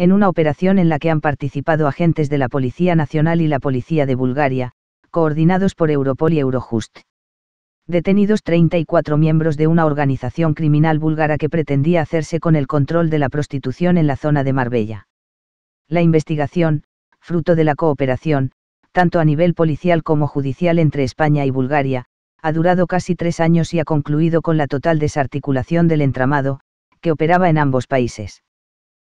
en una operación en la que han participado agentes de la Policía Nacional y la Policía de Bulgaria, coordinados por Europol y Eurojust. Detenidos 34 miembros de una organización criminal búlgara que pretendía hacerse con el control de la prostitución en la zona de Marbella. La investigación, fruto de la cooperación, tanto a nivel policial como judicial entre España y Bulgaria, ha durado casi tres años y ha concluido con la total desarticulación del entramado, que operaba en ambos países.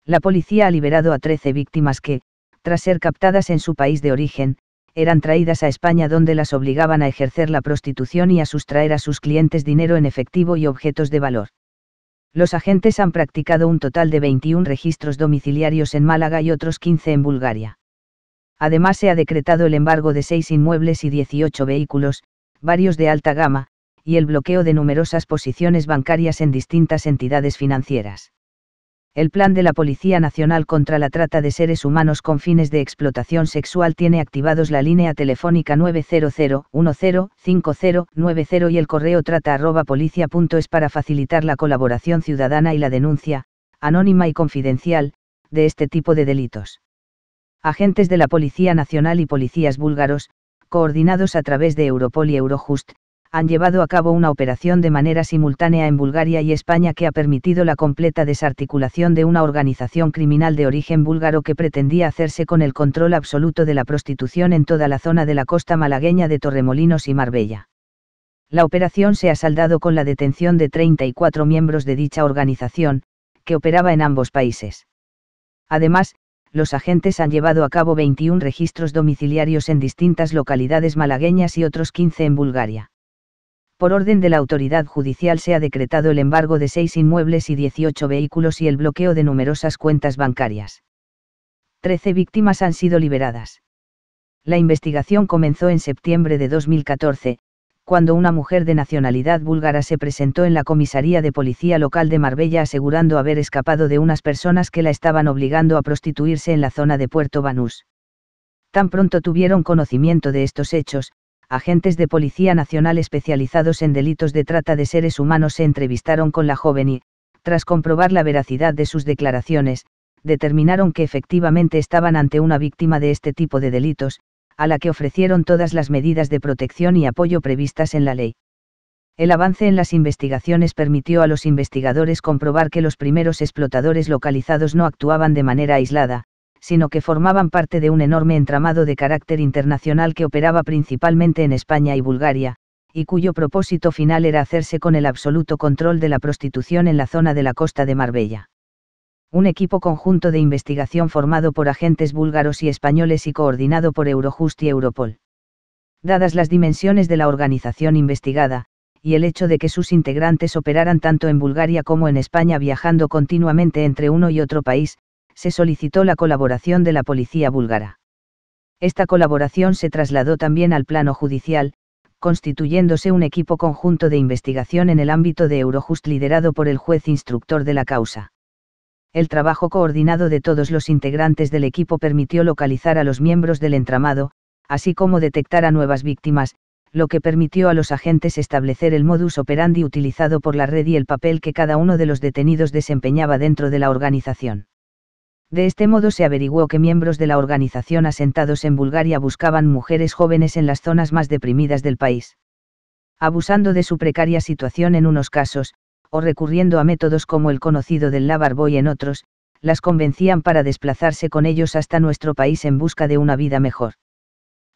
La policía ha liberado a 13 víctimas que, tras ser captadas en su país de origen, eran traídas a España donde las obligaban a ejercer la prostitución y a sustraer a sus clientes dinero en efectivo y objetos de valor. Los agentes han practicado un total de 21 registros domiciliarios en Málaga y otros 15 en Bulgaria. Además se ha decretado el embargo de seis inmuebles y 18 vehículos, varios de alta gama, y el bloqueo de numerosas posiciones bancarias en distintas entidades financieras. El plan de la Policía Nacional contra la trata de seres humanos con fines de explotación sexual tiene activados la línea telefónica 900 y el correo trata.policia.es para facilitar la colaboración ciudadana y la denuncia, anónima y confidencial, de este tipo de delitos. Agentes de la Policía Nacional y policías búlgaros, coordinados a través de Europol y Eurojust, han llevado a cabo una operación de manera simultánea en Bulgaria y España que ha permitido la completa desarticulación de una organización criminal de origen búlgaro que pretendía hacerse con el control absoluto de la prostitución en toda la zona de la costa malagueña de Torremolinos y Marbella. La operación se ha saldado con la detención de 34 miembros de dicha organización, que operaba en ambos países. Además, los agentes han llevado a cabo 21 registros domiciliarios en distintas localidades malagueñas y otros 15 en Bulgaria por orden de la autoridad judicial se ha decretado el embargo de seis inmuebles y 18 vehículos y el bloqueo de numerosas cuentas bancarias. Trece víctimas han sido liberadas. La investigación comenzó en septiembre de 2014, cuando una mujer de nacionalidad búlgara se presentó en la comisaría de policía local de Marbella asegurando haber escapado de unas personas que la estaban obligando a prostituirse en la zona de Puerto Banús. Tan pronto tuvieron conocimiento de estos hechos, agentes de Policía Nacional especializados en delitos de trata de seres humanos se entrevistaron con la joven y, tras comprobar la veracidad de sus declaraciones, determinaron que efectivamente estaban ante una víctima de este tipo de delitos, a la que ofrecieron todas las medidas de protección y apoyo previstas en la ley. El avance en las investigaciones permitió a los investigadores comprobar que los primeros explotadores localizados no actuaban de manera aislada, sino que formaban parte de un enorme entramado de carácter internacional que operaba principalmente en España y Bulgaria, y cuyo propósito final era hacerse con el absoluto control de la prostitución en la zona de la costa de Marbella. Un equipo conjunto de investigación formado por agentes búlgaros y españoles y coordinado por Eurojust y Europol. Dadas las dimensiones de la organización investigada, y el hecho de que sus integrantes operaran tanto en Bulgaria como en España viajando continuamente entre uno y otro país, se solicitó la colaboración de la policía búlgara. Esta colaboración se trasladó también al plano judicial, constituyéndose un equipo conjunto de investigación en el ámbito de Eurojust liderado por el juez instructor de la causa. El trabajo coordinado de todos los integrantes del equipo permitió localizar a los miembros del entramado, así como detectar a nuevas víctimas, lo que permitió a los agentes establecer el modus operandi utilizado por la red y el papel que cada uno de los detenidos desempeñaba dentro de la organización. De este modo se averiguó que miembros de la organización asentados en Bulgaria buscaban mujeres jóvenes en las zonas más deprimidas del país. Abusando de su precaria situación en unos casos, o recurriendo a métodos como el conocido del Boy en otros, las convencían para desplazarse con ellos hasta nuestro país en busca de una vida mejor.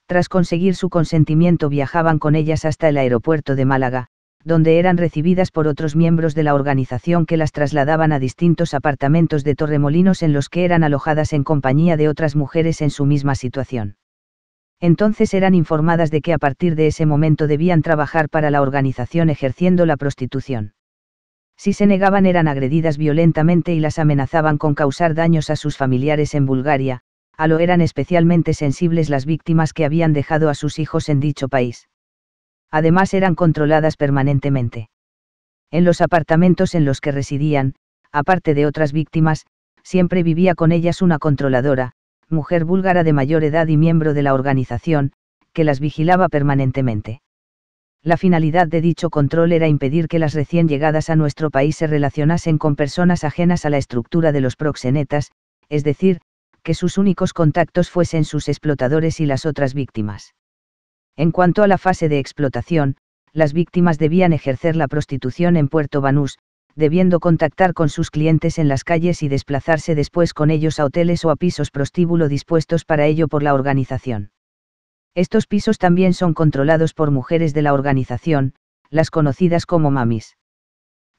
Tras conseguir su consentimiento viajaban con ellas hasta el aeropuerto de Málaga, donde eran recibidas por otros miembros de la organización que las trasladaban a distintos apartamentos de Torremolinos en los que eran alojadas en compañía de otras mujeres en su misma situación. Entonces eran informadas de que a partir de ese momento debían trabajar para la organización ejerciendo la prostitución. Si se negaban eran agredidas violentamente y las amenazaban con causar daños a sus familiares en Bulgaria, a lo eran especialmente sensibles las víctimas que habían dejado a sus hijos en dicho país además eran controladas permanentemente. En los apartamentos en los que residían, aparte de otras víctimas, siempre vivía con ellas una controladora, mujer búlgara de mayor edad y miembro de la organización, que las vigilaba permanentemente. La finalidad de dicho control era impedir que las recién llegadas a nuestro país se relacionasen con personas ajenas a la estructura de los proxenetas, es decir, que sus únicos contactos fuesen sus explotadores y las otras víctimas. En cuanto a la fase de explotación, las víctimas debían ejercer la prostitución en Puerto Banús, debiendo contactar con sus clientes en las calles y desplazarse después con ellos a hoteles o a pisos prostíbulo dispuestos para ello por la organización. Estos pisos también son controlados por mujeres de la organización, las conocidas como mamis.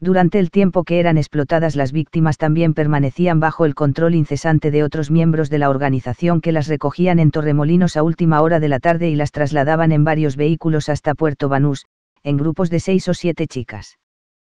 Durante el tiempo que eran explotadas las víctimas también permanecían bajo el control incesante de otros miembros de la organización que las recogían en Torremolinos a última hora de la tarde y las trasladaban en varios vehículos hasta Puerto Banús, en grupos de seis o siete chicas.